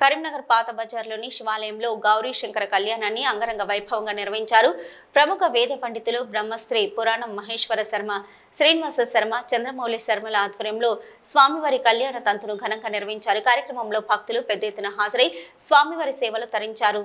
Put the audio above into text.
కరీంనగర్ పాత బజార్లోని శివాలయంలో గౌరీ శంకర కళ్యాణాన్ని అంగరంగ వైభవంగా నిర్వహించారు ప్రముఖ వేద పండితులు బ్రహ్మశ్రీ పురాణం మహేశ్వర శర్మ శ్రీనివాస శర్మ చంద్రమౌళి శర్మల ఆధ్వర్యంలో స్వామివారి కళ్యాణ తంతును ఘనంగా నిర్వహించారు కార్యక్రమంలో భక్తులు పెద్ద ఎత్తున హాజరై స్వామివారి సేవలు తరించారు